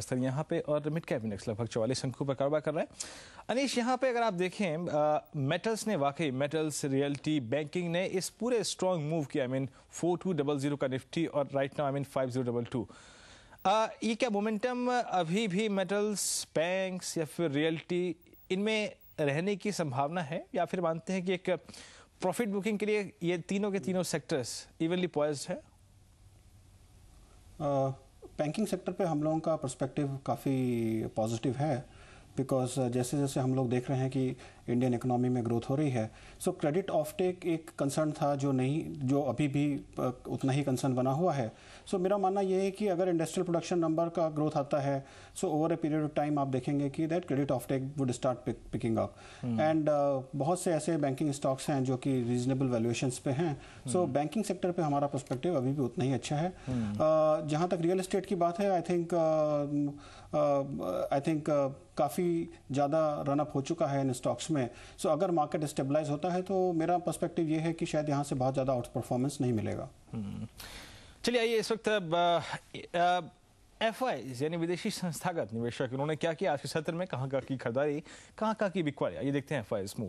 स्तर यहाँ पे और मिड कैप इंडेक्स लगभग चौवालीस अंकों पर कारोबार कर रहे हैं अनिश यहाँ पे अगर आप देखें मेटल्स ने वाकई मेटल्स रियल्टी बैंकिंग ने इस पूरे स्ट्रॉन्ग मूव किया I mean four two double zero का निफ्टी और right now I mean five zero double two ये क्या मोमेंटम अभी भी मेटल्स बैंक्स या फिर रियल्टी इनमें रहने की संभावना है या फिर मानते हैं कि एक प्रॉफिट बुकिंग के लिए ये तीनों के तीनों सेक्टर्स इवनली पॉइज है uh... बैंकिंग सेक्टर पे हम लोगों का पर्सपेक्टिव काफ़ी पॉजिटिव है बिकॉज जैसे जैसे हम लोग देख रहे हैं कि इंडियन इकोनॉमी में ग्रोथ हो रही है सो क्रेडिट ऑफ टेक एक कंसर्न था जो नहीं जो अभी भी उतना ही कंसर्न बना हुआ है सो so, मेरा मानना यह है कि अगर इंडस्ट्रियल प्रोडक्शन नंबर का ग्रोथ आता है so over a period of time आप देखेंगे कि that credit offtake would start picking up and बहुत से ऐसे बैंकिंग स्टॉक्स हैं जो कि रीजनेबल वैल्यूएशन पे हैं सो बैंकिंग सेक्टर पर हमारा परस्पेक्टिव अभी भी उतना ही अच्छा है uh, जहाँ तक रियल इस्टेट की बात है आई थिंक आई थिंक काफ़ी ज़्यादा रनअप हो चुका है इन स्टॉक्स में में सो so, अगर मार्केट स्टेबलाइज होता है तो मेरा पर्सपेक्टिव ये है कि शायद यहाँ से बहुत ज़्यादा आउट परफॉर्मेंस नहीं मिलेगा हम्म। चलिए आइए इस वक्त एफ यानी विदेशी संस्थागत निवेशक उन्होंने क्या किया आज के सत्र में कहाँ कहाँ की खरीदारी कहाँ कहाँ की बिकवाली ये देखते हैं एफ आई मूव